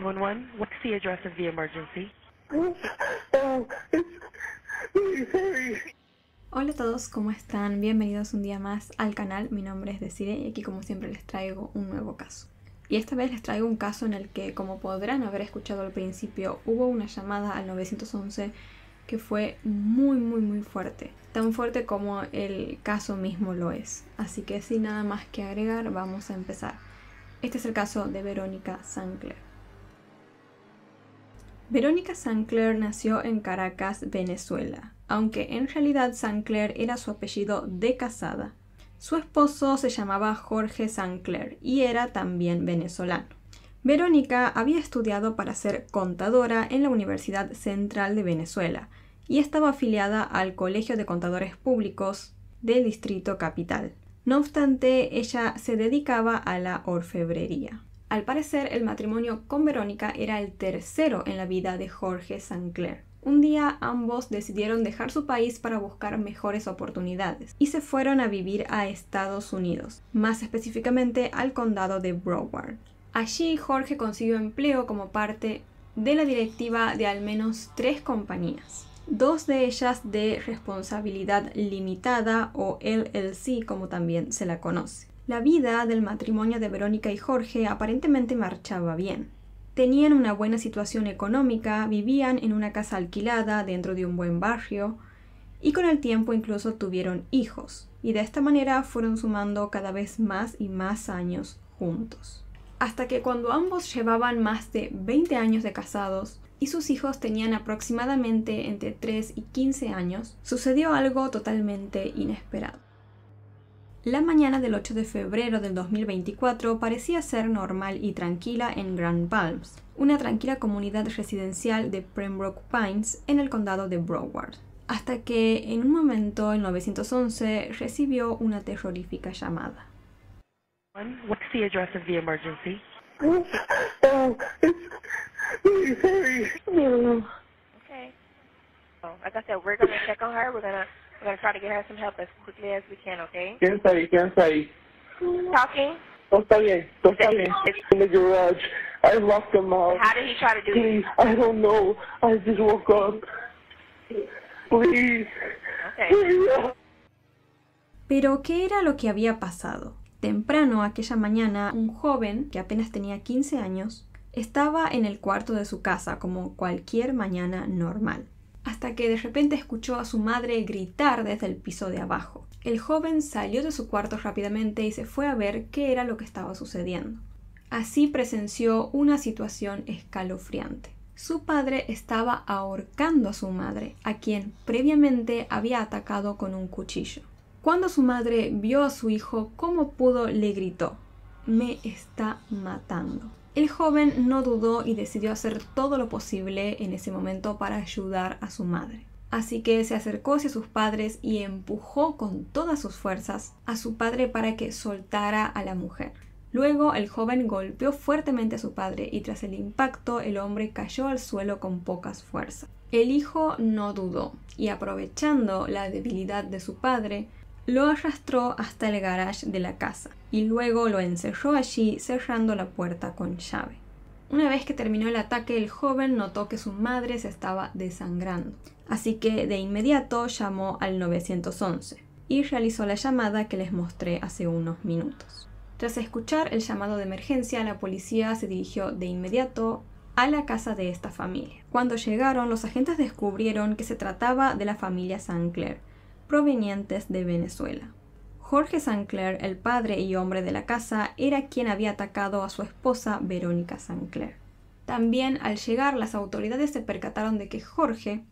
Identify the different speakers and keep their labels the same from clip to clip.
Speaker 1: 911. What's the address of the emergency? Hola a todos, ¿cómo están? Bienvenidos un día más al canal. Mi nombre es Decide y aquí como siempre les traigo un nuevo caso. Y esta vez les traigo un caso en el que, como podrán haber escuchado al principio, hubo una llamada al 911 que fue muy muy muy fuerte, tan fuerte como el caso mismo lo es. Así que sin nada más que agregar, vamos a empezar. Este es el caso de Verónica Sancler. Verónica Sancler nació en Caracas, Venezuela, aunque en realidad Sancler era su apellido de casada. Su esposo se llamaba Jorge Sancler y era también venezolano. Verónica había estudiado para ser contadora en la Universidad Central de Venezuela y estaba afiliada al Colegio de Contadores Públicos del Distrito Capital. No obstante, ella se dedicaba a la orfebrería. Al parecer, el matrimonio con Verónica era el tercero en la vida de Jorge Clair. Un día ambos decidieron dejar su país para buscar mejores oportunidades y se fueron a vivir a Estados Unidos, más específicamente al condado de Broward. Allí Jorge consiguió empleo como parte de la directiva de al menos tres compañías, dos de ellas de responsabilidad limitada o LLC como también se la conoce. La vida del matrimonio de Verónica y Jorge aparentemente marchaba bien. Tenían una buena situación económica, vivían en una casa alquilada dentro de un buen barrio y con el tiempo incluso tuvieron hijos y de esta manera fueron sumando cada vez más y más años juntos. Hasta que cuando ambos llevaban más de 20 años de casados, y sus hijos tenían aproximadamente entre 3 y 15 años, sucedió algo totalmente inesperado. La mañana del 8 de febrero del 2024 parecía ser normal y tranquila en Grand Palms, una tranquila comunidad residencial de Pembroke Pines en el condado de Broward, hasta que en un momento en 911 recibió una terrorífica llamada. We're a to try to get her some help as quickly as we can, okay? Quédense ahí, quédense ahí. Talking? No está bien, no está bien. In the garage. I locked them out. How did he try to do it? I don't know. I just woke up. Please. Okay. Please. Pero, ¿qué era lo que había pasado? Temprano aquella mañana, un joven, que apenas tenía 15 años, estaba en el cuarto de su casa como cualquier mañana normal hasta que de repente escuchó a su madre gritar desde el piso de abajo. El joven salió de su cuarto rápidamente y se fue a ver qué era lo que estaba sucediendo. Así presenció una situación escalofriante. Su padre estaba ahorcando a su madre, a quien previamente había atacado con un cuchillo. Cuando su madre vio a su hijo, como pudo, le gritó, me está matando. El joven no dudó y decidió hacer todo lo posible en ese momento para ayudar a su madre. Así que se acercó hacia sus padres y empujó con todas sus fuerzas a su padre para que soltara a la mujer. Luego el joven golpeó fuertemente a su padre y tras el impacto el hombre cayó al suelo con pocas fuerzas. El hijo no dudó y aprovechando la debilidad de su padre, lo arrastró hasta el garage de la casa y luego lo encerró allí cerrando la puerta con llave. Una vez que terminó el ataque, el joven notó que su madre se estaba desangrando, así que de inmediato llamó al 911 y realizó la llamada que les mostré hace unos minutos. Tras escuchar el llamado de emergencia, la policía se dirigió de inmediato a la casa de esta familia. Cuando llegaron, los agentes descubrieron que se trataba de la familia Sinclair provenientes de Venezuela. Jorge Sancler, el padre y hombre de la casa, era quien había atacado a su esposa Verónica Sancler. También al llegar las autoridades se percataron de que Jorge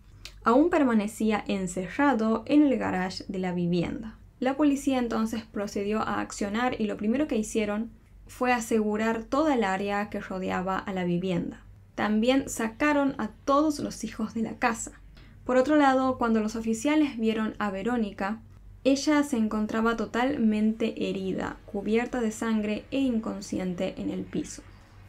Speaker 1: aún permanecía encerrado en el garage de la vivienda. La policía entonces procedió a accionar y lo primero que hicieron fue asegurar toda el área que rodeaba a la vivienda. También sacaron a todos los hijos de la casa. Por otro lado, cuando los oficiales vieron a Verónica, ella se encontraba totalmente herida, cubierta de sangre e inconsciente en el piso.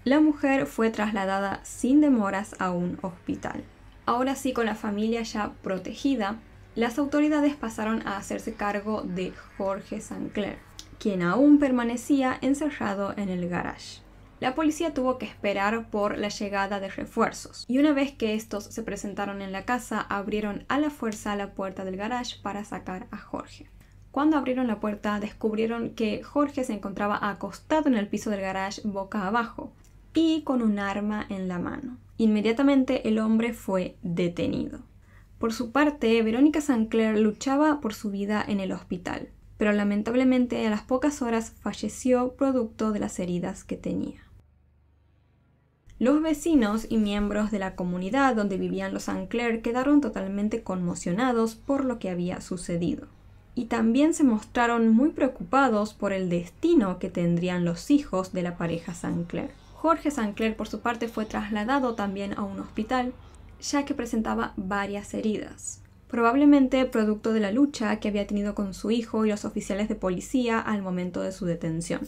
Speaker 1: La mujer fue trasladada sin demoras a un hospital. Ahora sí, con la familia ya protegida, las autoridades pasaron a hacerse cargo de Jorge Sancler, quien aún permanecía encerrado en el garage la policía tuvo que esperar por la llegada de refuerzos. Y una vez que estos se presentaron en la casa, abrieron a la fuerza la puerta del garage para sacar a Jorge. Cuando abrieron la puerta, descubrieron que Jorge se encontraba acostado en el piso del garage boca abajo y con un arma en la mano. Inmediatamente el hombre fue detenido. Por su parte, Verónica Sancler luchaba por su vida en el hospital, pero lamentablemente a las pocas horas falleció producto de las heridas que tenía. Los vecinos y miembros de la comunidad donde vivían los Sancler quedaron totalmente conmocionados por lo que había sucedido. Y también se mostraron muy preocupados por el destino que tendrían los hijos de la pareja Sancler. Jorge Sancler, por su parte, fue trasladado también a un hospital, ya que presentaba varias heridas probablemente producto de la lucha que había tenido con su hijo y los oficiales de policía al momento de su detención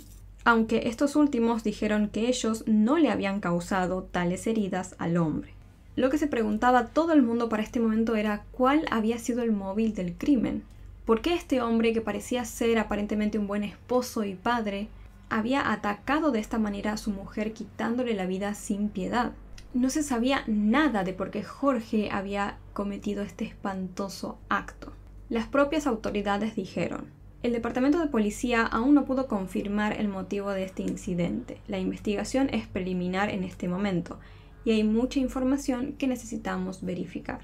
Speaker 1: aunque estos últimos dijeron que ellos no le habían causado tales heridas al hombre. Lo que se preguntaba todo el mundo para este momento era cuál había sido el móvil del crimen. ¿Por qué este hombre, que parecía ser aparentemente un buen esposo y padre, había atacado de esta manera a su mujer quitándole la vida sin piedad? No se sabía nada de por qué Jorge había cometido este espantoso acto. Las propias autoridades dijeron, el Departamento de Policía aún no pudo confirmar el motivo de este incidente. La investigación es preliminar en este momento y hay mucha información que necesitamos verificar.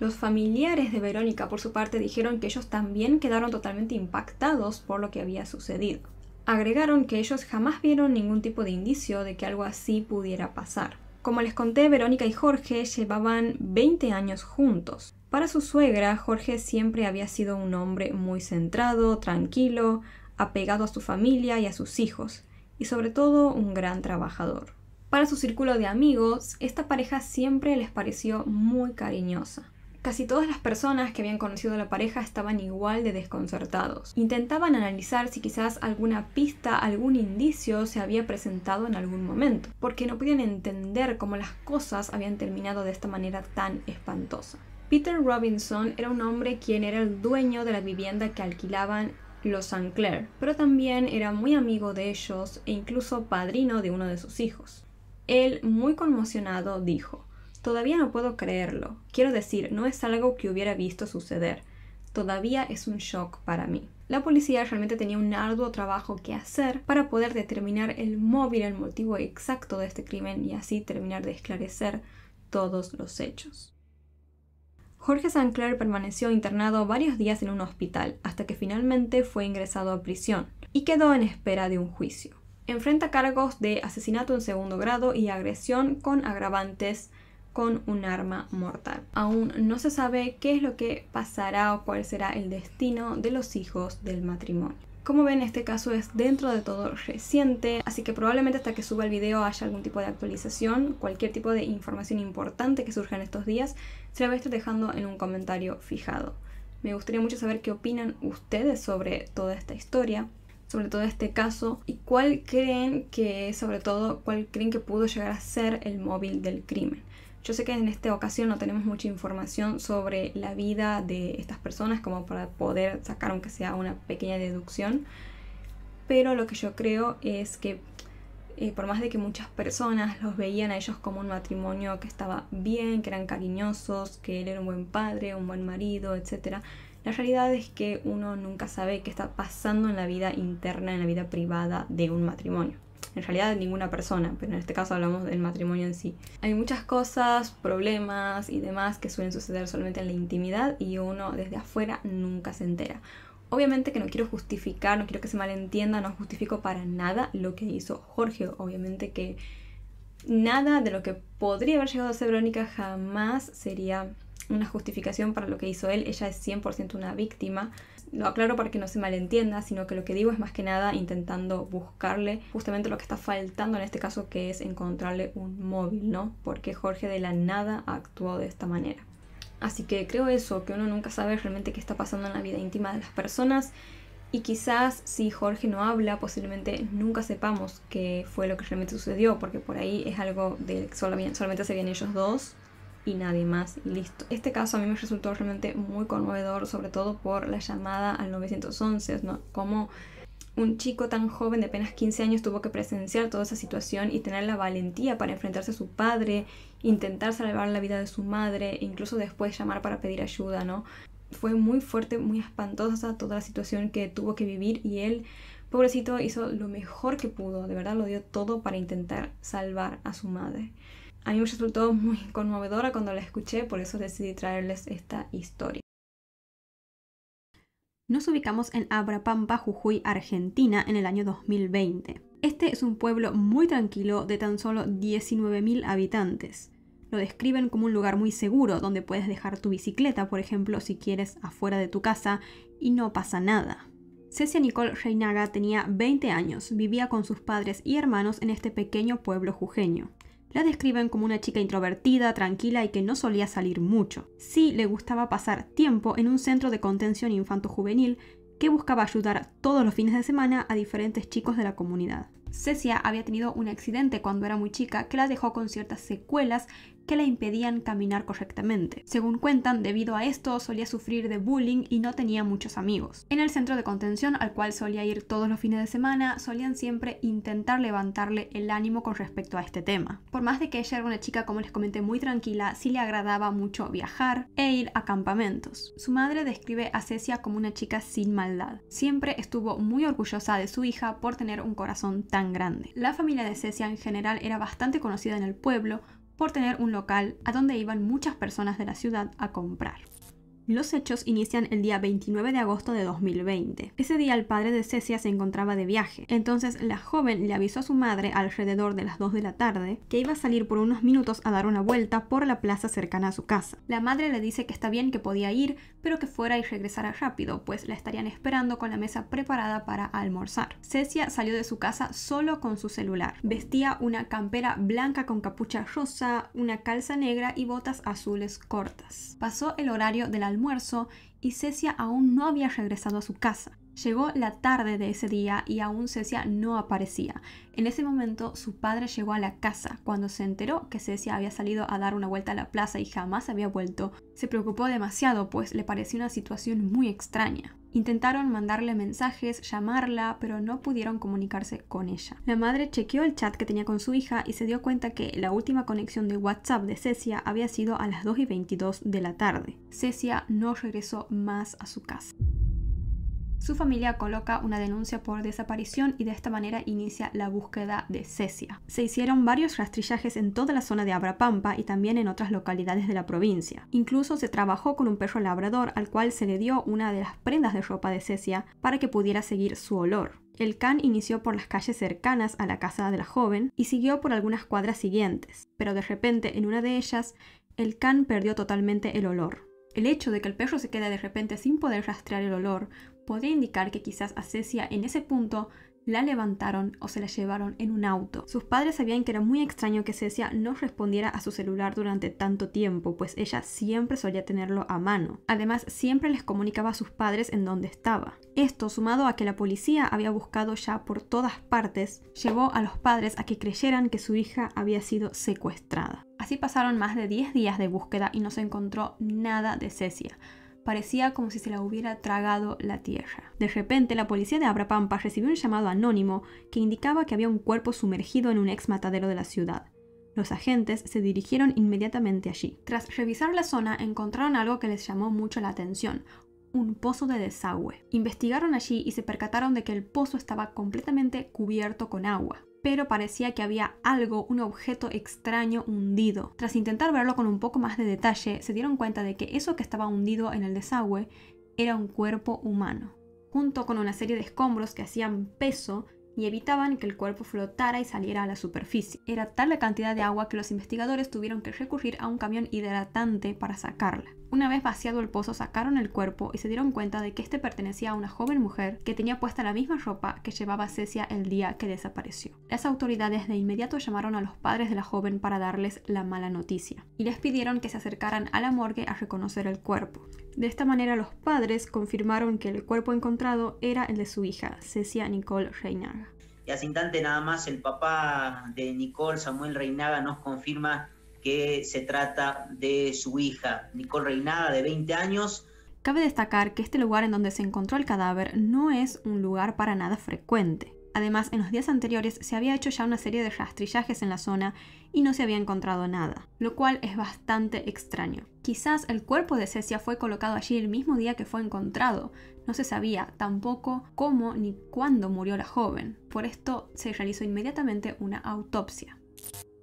Speaker 1: Los familiares de Verónica, por su parte, dijeron que ellos también quedaron totalmente impactados por lo que había sucedido. Agregaron que ellos jamás vieron ningún tipo de indicio de que algo así pudiera pasar. Como les conté, Verónica y Jorge llevaban 20 años juntos. Para su suegra, Jorge siempre había sido un hombre muy centrado, tranquilo, apegado a su familia y a sus hijos, y sobre todo un gran trabajador. Para su círculo de amigos, esta pareja siempre les pareció muy cariñosa. Casi todas las personas que habían conocido a la pareja estaban igual de desconcertados. Intentaban analizar si quizás alguna pista, algún indicio se había presentado en algún momento, porque no podían entender cómo las cosas habían terminado de esta manera tan espantosa. Peter Robinson era un hombre quien era el dueño de la vivienda que alquilaban los St. Clair, pero también era muy amigo de ellos e incluso padrino de uno de sus hijos. Él, muy conmocionado, dijo, Todavía no puedo creerlo. Quiero decir, no es algo que hubiera visto suceder. Todavía es un shock para mí. La policía realmente tenía un arduo trabajo que hacer para poder determinar el móvil, el motivo exacto de este crimen y así terminar de esclarecer todos los hechos. Jorge Sancler permaneció internado varios días en un hospital hasta que finalmente fue ingresado a prisión y quedó en espera de un juicio. Enfrenta cargos de asesinato en segundo grado y agresión con agravantes con un arma mortal. Aún no se sabe qué es lo que pasará o cuál será el destino de los hijos del matrimonio. Como ven, este caso es dentro de todo reciente, así que probablemente hasta que suba el video haya algún tipo de actualización, cualquier tipo de información importante que surja en estos días, se la voy a estar dejando en un comentario fijado. Me gustaría mucho saber qué opinan ustedes sobre toda esta historia, sobre todo este caso, y cuál creen que, sobre todo, cuál creen que pudo llegar a ser el móvil del crimen. Yo sé que en esta ocasión no tenemos mucha información sobre la vida de estas personas como para poder sacar aunque sea una pequeña deducción, pero lo que yo creo es que eh, por más de que muchas personas los veían a ellos como un matrimonio que estaba bien, que eran cariñosos, que él era un buen padre, un buen marido, etc., la realidad es que uno nunca sabe qué está pasando en la vida interna, en la vida privada de un matrimonio en realidad ninguna persona, pero en este caso hablamos del matrimonio en sí. Hay muchas cosas, problemas y demás que suelen suceder solamente en la intimidad y uno desde afuera nunca se entera. Obviamente que no quiero justificar, no quiero que se malentienda, no justifico para nada lo que hizo Jorge. Obviamente que nada de lo que podría haber llegado a ser Verónica jamás sería una justificación para lo que hizo él. Ella es 100% una víctima lo aclaro para que no se malentienda, sino que lo que digo es más que nada intentando buscarle justamente lo que está faltando en este caso, que es encontrarle un móvil, ¿no? Porque Jorge de la nada actuó de esta manera. Así que creo eso, que uno nunca sabe realmente qué está pasando en la vida íntima de las personas. Y quizás si Jorge no habla, posiblemente nunca sepamos qué fue lo que realmente sucedió, porque por ahí es algo de solamente se vienen ellos dos y nadie más listo. Este caso a mí me resultó realmente muy conmovedor, sobre todo por la llamada al 911, ¿no? Como un chico tan joven de apenas 15 años tuvo que presenciar toda esa situación y tener la valentía para enfrentarse a su padre, intentar salvar la vida de su madre e incluso después llamar para pedir ayuda, ¿no? Fue muy fuerte, muy espantosa toda la situación que tuvo que vivir y él, pobrecito, hizo lo mejor que pudo, de verdad lo dio todo para intentar salvar a su madre. A mí me resultó muy conmovedora cuando la escuché, por eso decidí traerles esta historia. Nos ubicamos en Abrapampa, Jujuy, Argentina, en el año 2020. Este es un pueblo muy tranquilo de tan solo 19.000 habitantes. Lo describen como un lugar muy seguro donde puedes dejar tu bicicleta, por ejemplo, si quieres, afuera de tu casa y no pasa nada. Cecia Nicole Reinaga tenía 20 años, vivía con sus padres y hermanos en este pequeño pueblo jujeño. La describen como una chica introvertida, tranquila y que no solía salir mucho. Sí le gustaba pasar tiempo en un centro de contención infanto-juvenil que buscaba ayudar todos los fines de semana a diferentes chicos de la comunidad. Cecia había tenido un accidente cuando era muy chica que la dejó con ciertas secuelas que la impedían caminar correctamente. Según cuentan, debido a esto solía sufrir de bullying y no tenía muchos amigos. En el centro de contención al cual solía ir todos los fines de semana, solían siempre intentar levantarle el ánimo con respecto a este tema. Por más de que ella era una chica, como les comenté, muy tranquila, sí le agradaba mucho viajar e ir a campamentos. Su madre describe a Cecia como una chica sin maldad. Siempre estuvo muy orgullosa de su hija por tener un corazón tan grande. La familia de Cecia en general era bastante conocida en el pueblo por tener un local a donde iban muchas personas de la ciudad a comprar. Los hechos inician el día 29 de agosto de 2020. Ese día el padre de Cecia se encontraba de viaje, entonces la joven le avisó a su madre alrededor de las 2 de la tarde que iba a salir por unos minutos a dar una vuelta por la plaza cercana a su casa. La madre le dice que está bien que podía ir, pero que fuera y regresara rápido, pues la estarían esperando con la mesa preparada para almorzar. Cecia salió de su casa solo con su celular. Vestía una campera blanca con capucha rosa, una calza negra y botas azules cortas. Pasó el horario del almuerzo almuerzo y Cecia aún no había regresado a su casa. Llegó la tarde de ese día y aún Cecia no aparecía. En ese momento su padre llegó a la casa. Cuando se enteró que Cecia había salido a dar una vuelta a la plaza y jamás había vuelto, se preocupó demasiado pues le pareció una situación muy extraña. Intentaron mandarle mensajes, llamarla, pero no pudieron comunicarse con ella. La madre chequeó el chat que tenía con su hija y se dio cuenta que la última conexión de WhatsApp de Cecia había sido a las 2 y 22 de la tarde. Cecia no regresó más a su casa. Su familia coloca una denuncia por desaparición y de esta manera inicia la búsqueda de Cecia. Se hicieron varios rastrillajes en toda la zona de Abrapampa y también en otras localidades de la provincia. Incluso se trabajó con un perro labrador al cual se le dio una de las prendas de ropa de Cecia para que pudiera seguir su olor. El can inició por las calles cercanas a la casa de la joven y siguió por algunas cuadras siguientes, pero de repente en una de ellas el can perdió totalmente el olor. El hecho de que el perro se quede de repente sin poder rastrear el olor podría indicar que quizás a Cecia en ese punto la levantaron o se la llevaron en un auto. Sus padres sabían que era muy extraño que Cecia no respondiera a su celular durante tanto tiempo, pues ella siempre solía tenerlo a mano. Además, siempre les comunicaba a sus padres en dónde estaba. Esto, sumado a que la policía había buscado ya por todas partes, llevó a los padres a que creyeran que su hija había sido secuestrada. Así pasaron más de 10 días de búsqueda y no se encontró nada de Cecia parecía como si se la hubiera tragado la tierra. De repente, la policía de Abrapampa recibió un llamado anónimo que indicaba que había un cuerpo sumergido en un ex matadero de la ciudad. Los agentes se dirigieron inmediatamente allí. Tras revisar la zona, encontraron algo que les llamó mucho la atención, un pozo de desagüe. Investigaron allí y se percataron de que el pozo estaba completamente cubierto con agua pero parecía que había algo, un objeto extraño hundido. Tras intentar verlo con un poco más de detalle, se dieron cuenta de que eso que estaba hundido en el desagüe era un cuerpo humano, junto con una serie de escombros que hacían peso y evitaban que el cuerpo flotara y saliera a la superficie. Era tal la cantidad de agua que los investigadores tuvieron que recurrir a un camión hidratante para sacarla. Una vez vaciado el pozo sacaron el cuerpo y se dieron cuenta de que este pertenecía a una joven mujer que tenía puesta la misma ropa que llevaba Cecia el día que desapareció. Las autoridades de inmediato llamaron a los padres de la joven para darles la mala noticia y les pidieron que se acercaran a la morgue a reconocer el cuerpo. De esta manera los padres confirmaron que el cuerpo encontrado era el de su hija, Cecia Nicole Reinaga. Y hace instante nada más el papá de Nicole, Samuel Reinaga, nos confirma que se trata de su hija, Nicole Reinada, de 20 años. Cabe destacar que este lugar en donde se encontró el cadáver no es un lugar para nada frecuente. Además, en los días anteriores se había hecho ya una serie de rastrillajes en la zona y no se había encontrado nada, lo cual es bastante extraño. Quizás el cuerpo de Cecia fue colocado allí el mismo día que fue encontrado, no se sabía tampoco cómo ni cuándo murió la joven, por esto se realizó inmediatamente una autopsia.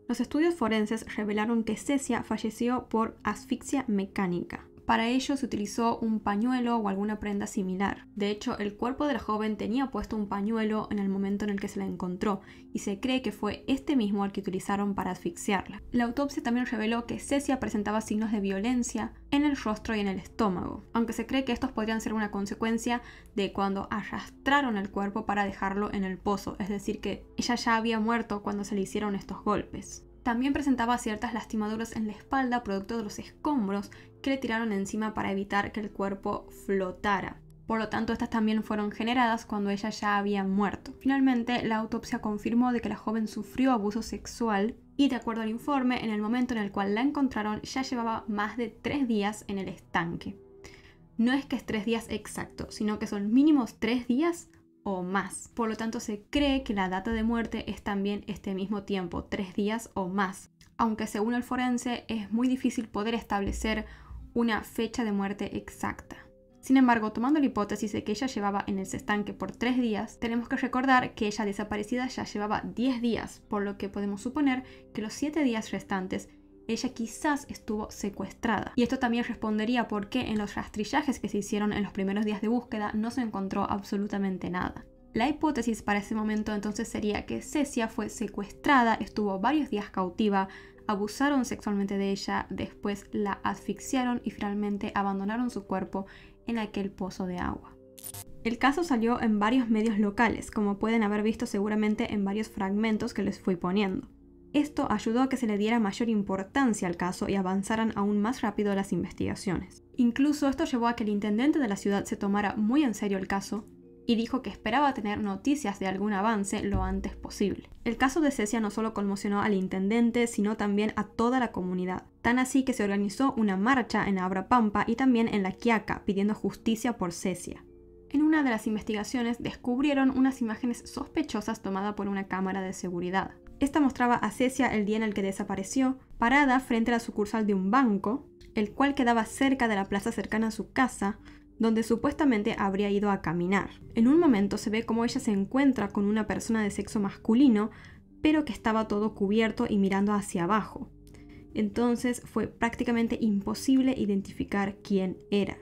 Speaker 1: Los estudios forenses revelaron que Cecia falleció por asfixia mecánica. Para ello se utilizó un pañuelo o alguna prenda similar. De hecho, el cuerpo de la joven tenía puesto un pañuelo en el momento en el que se la encontró y se cree que fue este mismo el que utilizaron para asfixiarla. La autopsia también reveló que Cecia presentaba signos de violencia en el rostro y en el estómago, aunque se cree que estos podrían ser una consecuencia de cuando arrastraron el cuerpo para dejarlo en el pozo, es decir, que ella ya había muerto cuando se le hicieron estos golpes. También presentaba ciertas lastimaduras en la espalda producto de los escombros que le tiraron encima para evitar que el cuerpo flotara. Por lo tanto, estas también fueron generadas cuando ella ya había muerto. Finalmente, la autopsia confirmó de que la joven sufrió abuso sexual y de acuerdo al informe, en el momento en el cual la encontraron ya llevaba más de tres días en el estanque. No es que es tres días exacto, sino que son mínimos tres días o más. Por lo tanto, se cree que la data de muerte es también este mismo tiempo, tres días o más. Aunque según el forense es muy difícil poder establecer una fecha de muerte exacta. Sin embargo, tomando la hipótesis de que ella llevaba en el estanque por tres días, tenemos que recordar que ella desaparecida ya llevaba 10 días, por lo que podemos suponer que los siete días restantes ella quizás estuvo secuestrada. Y esto también respondería por qué en los rastrillajes que se hicieron en los primeros días de búsqueda no se encontró absolutamente nada. La hipótesis para ese momento entonces sería que Cecia fue secuestrada, estuvo varios días cautiva, abusaron sexualmente de ella, después la asfixiaron y finalmente abandonaron su cuerpo en aquel pozo de agua. El caso salió en varios medios locales, como pueden haber visto seguramente en varios fragmentos que les fui poniendo. Esto ayudó a que se le diera mayor importancia al caso y avanzaran aún más rápido las investigaciones. Incluso esto llevó a que el intendente de la ciudad se tomara muy en serio el caso y dijo que esperaba tener noticias de algún avance lo antes posible. El caso de Cecia no solo conmocionó al intendente, sino también a toda la comunidad, tan así que se organizó una marcha en Abra Pampa y también en La Quiaca pidiendo justicia por Cecia. En una de las investigaciones descubrieron unas imágenes sospechosas tomadas por una cámara de seguridad. Esta mostraba a Cecia el día en el que desapareció, parada frente a la sucursal de un banco, el cual quedaba cerca de la plaza cercana a su casa, donde supuestamente habría ido a caminar. En un momento se ve cómo ella se encuentra con una persona de sexo masculino, pero que estaba todo cubierto y mirando hacia abajo. Entonces fue prácticamente imposible identificar quién era.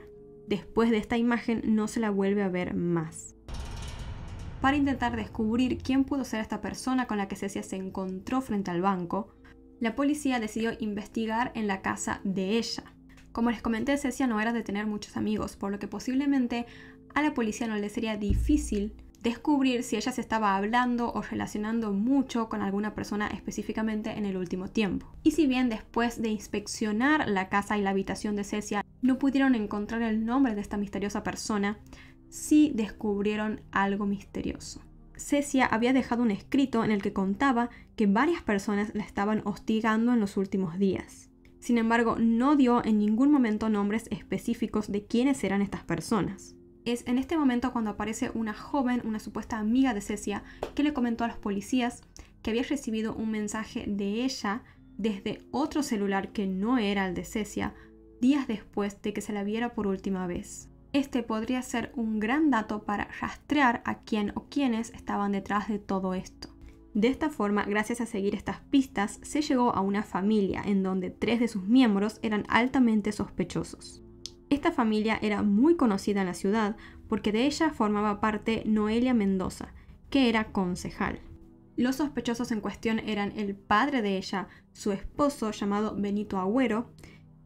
Speaker 1: Después de esta imagen no se la vuelve a ver más para intentar descubrir quién pudo ser esta persona con la que Cecia se encontró frente al banco, la policía decidió investigar en la casa de ella. Como les comenté, Cecia no era de tener muchos amigos, por lo que posiblemente a la policía no le sería difícil descubrir si ella se estaba hablando o relacionando mucho con alguna persona específicamente en el último tiempo. Y si bien después de inspeccionar la casa y la habitación de Cecia no pudieron encontrar el nombre de esta misteriosa persona, sí descubrieron algo misterioso. Cecia había dejado un escrito en el que contaba que varias personas la estaban hostigando en los últimos días. Sin embargo, no dio en ningún momento nombres específicos de quiénes eran estas personas. Es en este momento cuando aparece una joven, una supuesta amiga de Cecia, que le comentó a los policías que había recibido un mensaje de ella desde otro celular que no era el de Cecia, días después de que se la viera por última vez. Este podría ser un gran dato para rastrear a quién o quiénes estaban detrás de todo esto. De esta forma, gracias a seguir estas pistas, se llegó a una familia en donde tres de sus miembros eran altamente sospechosos. Esta familia era muy conocida en la ciudad porque de ella formaba parte Noelia Mendoza, que era concejal. Los sospechosos en cuestión eran el padre de ella, su esposo llamado Benito Agüero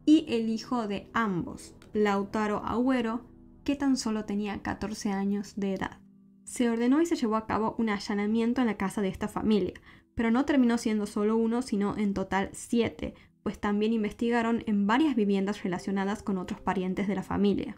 Speaker 1: y el hijo de ambos, Lautaro Agüero, tan solo tenía 14 años de edad. Se ordenó y se llevó a cabo un allanamiento en la casa de esta familia, pero no terminó siendo solo uno, sino en total siete, pues también investigaron en varias viviendas relacionadas con otros parientes de la familia.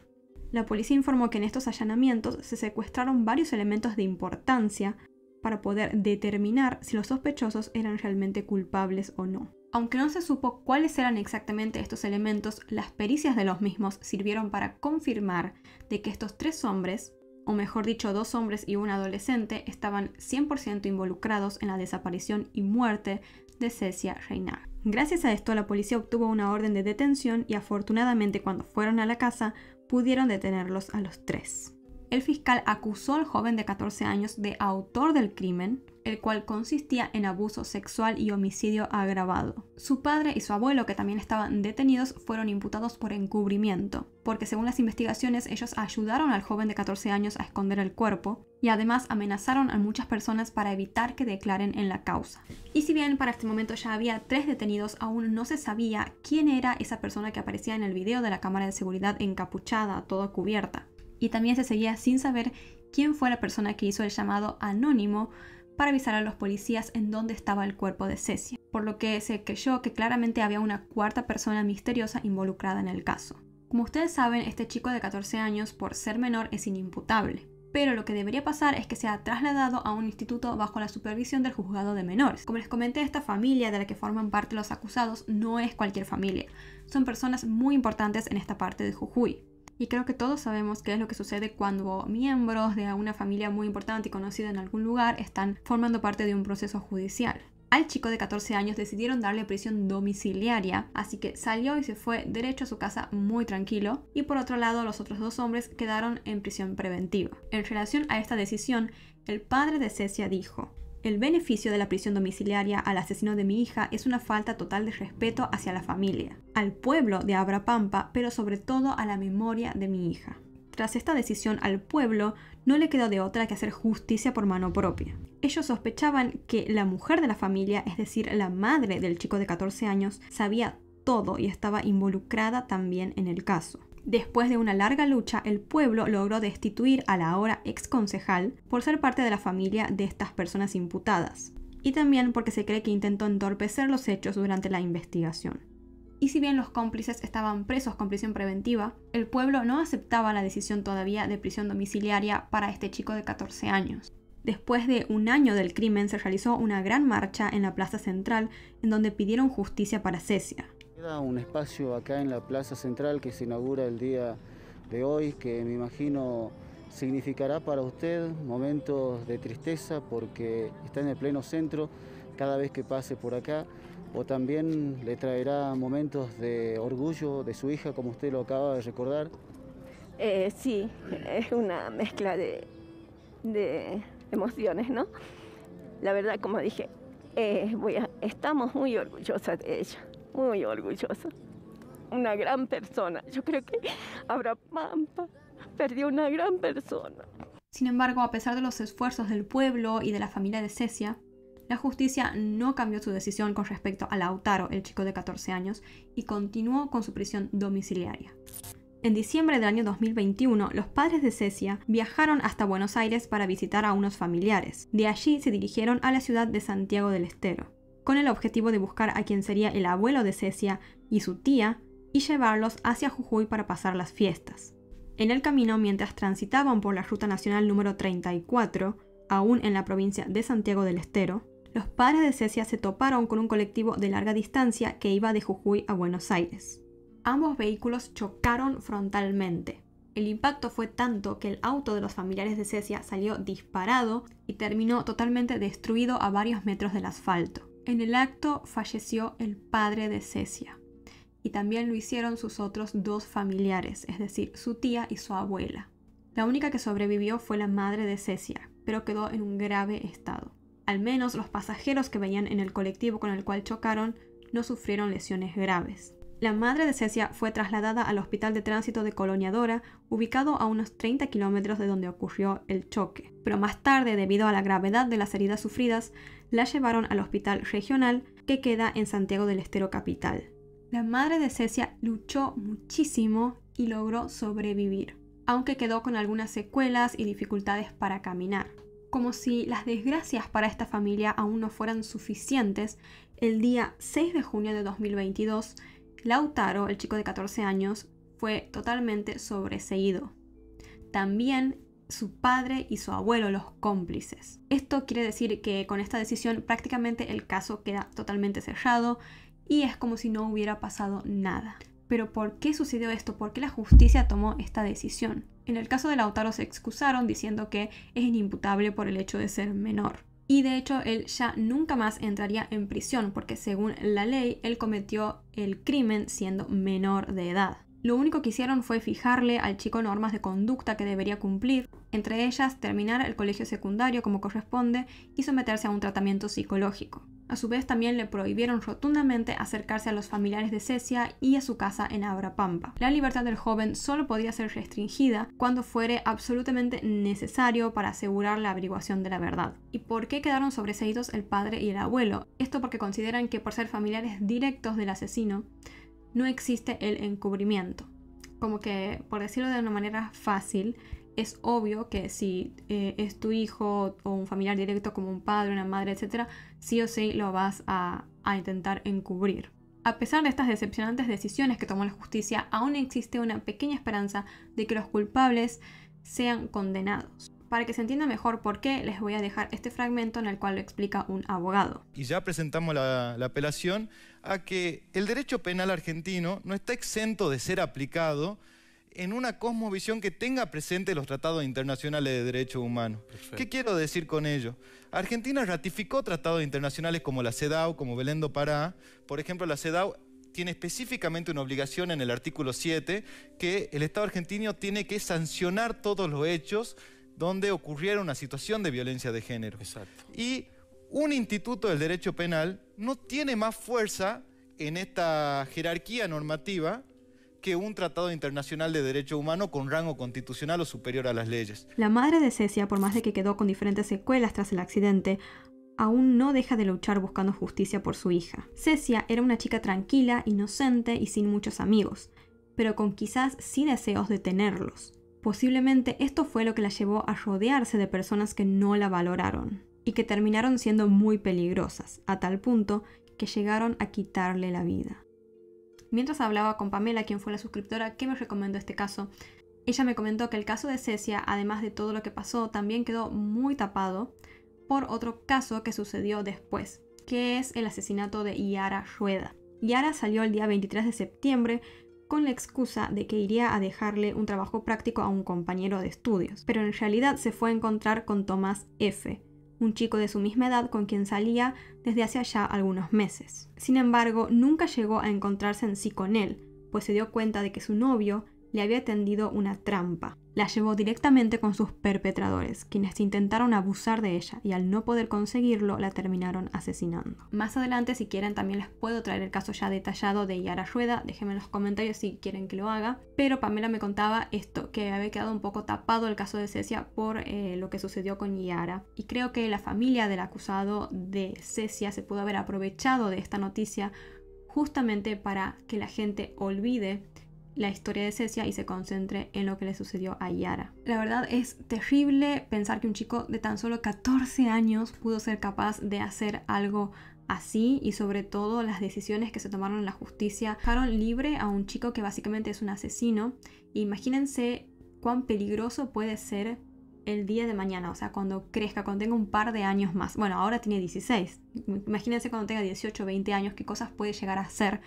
Speaker 1: La policía informó que en estos allanamientos se secuestraron varios elementos de importancia para poder determinar si los sospechosos eran realmente culpables o no. Aunque no se supo cuáles eran exactamente estos elementos, las pericias de los mismos sirvieron para confirmar de que estos tres hombres, o mejor dicho, dos hombres y un adolescente, estaban 100% involucrados en la desaparición y muerte de Cecia Reynard. Gracias a esto, la policía obtuvo una orden de detención y afortunadamente cuando fueron a la casa pudieron detenerlos a los tres el fiscal acusó al joven de 14 años de autor del crimen, el cual consistía en abuso sexual y homicidio agravado. Su padre y su abuelo, que también estaban detenidos, fueron imputados por encubrimiento, porque según las investigaciones ellos ayudaron al joven de 14 años a esconder el cuerpo y además amenazaron a muchas personas para evitar que declaren en la causa. Y si bien para este momento ya había tres detenidos, aún no se sabía quién era esa persona que aparecía en el video de la cámara de seguridad encapuchada, toda cubierta y también se seguía sin saber quién fue la persona que hizo el llamado anónimo para avisar a los policías en dónde estaba el cuerpo de Cecia, por lo que se creyó que claramente había una cuarta persona misteriosa involucrada en el caso. Como ustedes saben, este chico de 14 años, por ser menor, es inimputable. Pero lo que debería pasar es que sea trasladado a un instituto bajo la supervisión del juzgado de menores. Como les comenté, esta familia de la que forman parte los acusados no es cualquier familia. Son personas muy importantes en esta parte de Jujuy. Y creo que todos sabemos qué es lo que sucede cuando miembros de una familia muy importante y conocida en algún lugar están formando parte de un proceso judicial. Al chico de 14 años decidieron darle prisión domiciliaria, así que salió y se fue derecho a su casa muy tranquilo, y por otro lado los otros dos hombres quedaron en prisión preventiva. En relación a esta decisión, el padre de Cecia dijo, el beneficio de la prisión domiciliaria al asesino de mi hija es una falta total de respeto hacia la familia, al pueblo de Abra Pampa, pero sobre todo a la memoria de mi hija. Tras esta decisión al pueblo, no le quedó de otra que hacer justicia por mano propia. Ellos sospechaban que la mujer de la familia, es decir, la madre del chico de 14 años, sabía todo y estaba involucrada también en el caso. Después de una larga lucha, el pueblo logró destituir a la ahora ex concejal por ser parte de la familia de estas personas imputadas, y también porque se cree que intentó entorpecer los hechos durante la investigación. Y si bien los cómplices estaban presos con prisión preventiva, el pueblo no aceptaba la decisión todavía de prisión domiciliaria para este chico de 14 años. Después de un año del crimen se realizó una gran marcha en la plaza central en donde pidieron justicia para Cecia, un espacio acá en la Plaza Central que se inaugura el día de hoy, que me imagino significará para usted momentos de tristeza porque está en el pleno centro cada vez que pase por acá, o también le traerá momentos de orgullo de su hija, como usted lo acaba de recordar. Eh, sí, es una mezcla de, emociones, ¿no? La verdad, como dije, eh, voy estamos muy orgullosas de ella muy orgullosa, una gran persona. Yo creo que habrá Pampa perdió una gran persona. Sin embargo, a pesar de los esfuerzos del pueblo y de la familia de Cecia, la justicia no cambió su decisión con respecto a Lautaro, el chico de 14 años, y continuó con su prisión domiciliaria. En diciembre del año 2021, los padres de Cecia viajaron hasta Buenos Aires para visitar a unos familiares. De allí se dirigieron a la ciudad de Santiago del Estero con el objetivo de buscar a quien sería el abuelo de Cecia y su tía y llevarlos hacia Jujuy para pasar las fiestas. En el camino, mientras transitaban por la Ruta Nacional número 34, aún en la provincia de Santiago del Estero, los padres de Cecia se toparon con un colectivo de larga distancia que iba de Jujuy a Buenos Aires. Ambos vehículos chocaron frontalmente. El impacto fue tanto que el auto de los familiares de Cecia salió disparado y terminó totalmente destruido a varios metros del asfalto. En el acto falleció el padre de Cecia y también lo hicieron sus otros dos familiares, es decir, su tía y su abuela. La única que sobrevivió fue la madre de Cecia, pero quedó en un grave estado. Al menos los pasajeros que venían en el colectivo con el cual chocaron no sufrieron lesiones graves. La madre de Cecia fue trasladada al Hospital de Tránsito de Coloniadora, ubicado a unos 30 kilómetros de donde ocurrió el choque. Pero más tarde, debido a la gravedad de las heridas sufridas, la llevaron al hospital regional que queda en Santiago del Estero Capital. La madre de Cecia luchó muchísimo y logró sobrevivir, aunque quedó con algunas secuelas y dificultades para caminar. Como si las desgracias para esta familia aún no fueran suficientes, el día 6 de junio de 2022, Lautaro, el chico de 14 años, fue totalmente sobreseído. También su padre y su abuelo los cómplices. Esto quiere decir que con esta decisión prácticamente el caso queda totalmente cerrado y es como si no hubiera pasado nada. Pero ¿por qué sucedió esto? ¿Por qué la justicia tomó esta decisión? En el caso de Lautaro se excusaron diciendo que es inimputable por el hecho de ser menor. Y de hecho él ya nunca más entraría en prisión porque según la ley él cometió el crimen siendo menor de edad. Lo único que hicieron fue fijarle al chico normas de conducta que debería cumplir, entre ellas terminar el colegio secundario como corresponde y someterse a un tratamiento psicológico. A su vez también le prohibieron rotundamente acercarse a los familiares de Cecia y a su casa en Abrapampa. La libertad del joven solo podía ser restringida cuando fuere absolutamente necesario para asegurar la averiguación de la verdad. ¿Y por qué quedaron sobreseídos el padre y el abuelo? Esto porque consideran que por ser familiares directos del asesino, no existe el encubrimiento. Como que, por decirlo de una manera fácil, es obvio que si eh, es tu hijo o un familiar directo como un padre, una madre, etcétera, sí o sí lo vas a intentar encubrir. A pesar de estas decepcionantes decisiones que tomó la justicia, aún existe una pequeña esperanza de que los culpables sean condenados. Para que se entienda mejor por qué, les voy a dejar este fragmento en el cual lo explica un abogado. Y ya presentamos la, apelación a que el derecho penal argentino no está exento de ser aplicado en una cosmovisión que tenga presente los tratados internacionales de derechos humanos. ¿Qué quiero decir con ello? Argentina ratificó tratados internacionales como la CEDAW, como Belén do Pará. Por ejemplo, la CEDAW tiene específicamente una obligación en el artículo 7 que el Estado argentino tiene que sancionar todos los hechos donde ocurriera una situación de violencia de género. Y un instituto del derecho penal no tiene más fuerza en esta jerarquía normativa que un tratado internacional de derecho humano con rango constitucional o superior a las leyes. La madre de Cecia, por más de que quedó con diferentes secuelas tras el accidente, aún no deja de luchar buscando justicia por su hija. Cecia era una chica tranquila, inocente y sin muchos amigos, pero con quizás sí deseos de tenerlos. Posiblemente esto fue lo que la llevó a rodearse de personas que no la valoraron y que terminaron siendo muy peligrosas, a tal punto que llegaron a quitarle la vida. Mientras hablaba con Pamela, quien fue la suscriptora que me recomendó este caso, ella me comentó que el caso de Cecia, además de todo lo que pasó, también quedó muy tapado por otro caso que sucedió después, que es el asesinato de Yara Rueda. Yara salió el día 23 de septiembre con la excusa de que iría a dejarle un trabajo práctico a un compañero de estudios, pero en realidad se fue a encontrar con Tomás F., un chico de su misma edad con quien salía desde hace ya algunos meses. Sin embargo, nunca llegó a encontrarse en sí con él, pues se dio cuenta de que su novio le había tendido una trampa. La llevó directamente con sus perpetradores, quienes intentaron abusar de ella y al no poder conseguirlo la terminaron asesinando. Más adelante, si quieren, también les puedo traer el caso ya detallado de Yara Rueda, déjenme en los comentarios si quieren que lo haga. Pero Pamela me contaba esto, que había quedado un poco tapado el caso de Cecia por eh, lo que sucedió con Yara. Y creo que la familia del acusado de Cecia se pudo haber aprovechado de esta noticia justamente para que la gente olvide la historia de Cecia y se concentre en lo que le sucedió a Yara. La verdad es terrible pensar que un chico de tan solo 14 años pudo ser capaz de hacer algo así y sobre todo las decisiones que se tomaron en la justicia dejaron libre a un chico que básicamente es un asesino. Imagínense cuán peligroso puede ser el día de mañana, o sea, cuando crezca, cuando tenga un par de años más. Bueno, ahora tiene 16. Imagínense cuando tenga 18, 20 años, qué cosas puede llegar a hacer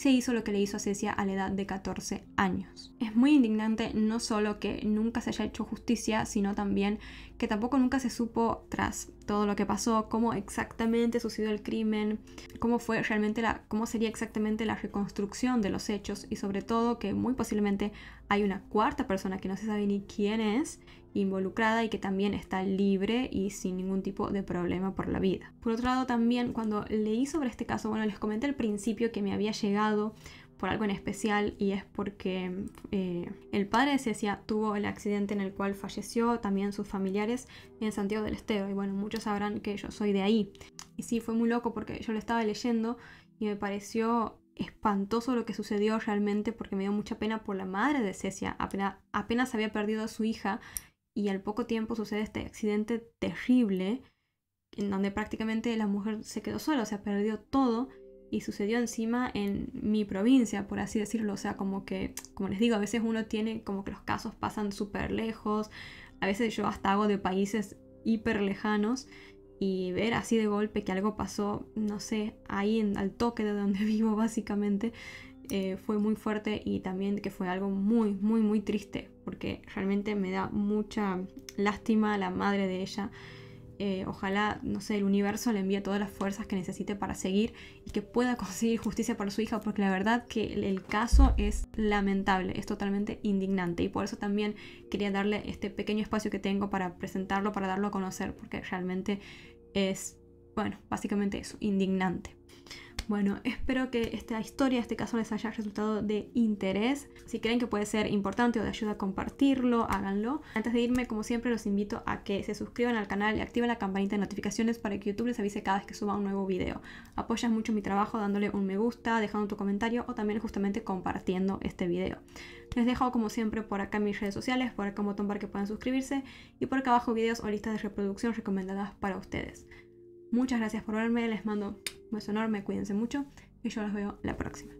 Speaker 1: se hizo lo que le hizo a Cecia a la edad de 14 años. Es muy indignante no solo que nunca se haya hecho justicia, sino también que tampoco nunca se supo tras todo lo que pasó, cómo exactamente sucedió el crimen, cómo fue realmente la, cómo sería exactamente la reconstrucción de los hechos y sobre todo que muy posiblemente hay una cuarta persona que no se sabe ni quién es involucrada y que también está libre y sin ningún tipo de problema por la vida. Por otro lado también cuando leí sobre este caso, bueno les comenté al principio que me había llegado por algo en especial y es porque eh, el padre de Cecia tuvo el accidente en el cual falleció, también sus familiares, en Santiago del Estero. Y bueno, muchos sabrán que yo soy de ahí. Y sí, fue muy loco porque yo lo estaba leyendo y me pareció espantoso lo que sucedió realmente porque me dio mucha pena por la madre de Cecia. Apenas, apenas había perdido a su hija y al poco tiempo sucede este accidente terrible en donde prácticamente la mujer se quedó sola, o sea, perdió todo y sucedió encima en mi provincia, por así decirlo. O sea, como que, como les digo, a veces uno tiene como que los casos pasan súper lejos, a veces yo hasta hago de países hiper lejanos y ver así de golpe que algo pasó, no sé, ahí en, al toque de donde vivo básicamente, eh, fue muy fuerte y también que fue algo muy, muy, muy triste, porque realmente me da mucha lástima la madre de ella eh, ojalá, no sé, el universo le envíe todas las fuerzas que necesite para seguir y que pueda conseguir justicia para su hija, porque la verdad que el caso es lamentable, es totalmente indignante y por eso también quería darle este pequeño espacio que tengo para presentarlo, para darlo a conocer, porque realmente es, bueno, básicamente eso, indignante. Bueno, espero que esta historia, este caso, les haya resultado de interés. Si creen que puede ser importante o de ayuda, compartirlo, háganlo. Antes de irme, como siempre, los invito a que se suscriban al canal y activen la campanita de notificaciones para que YouTube les avise cada vez que suba un nuevo video. Apoyas mucho mi trabajo dándole un me gusta, dejando tu comentario o también justamente compartiendo este video. Les dejo como siempre por acá mis redes sociales, por acá un botón para que puedan suscribirse y por acá abajo videos o listas de reproducción recomendadas para ustedes. Muchas gracias por verme, les mando un beso enorme, cuídense mucho y yo los veo la próxima.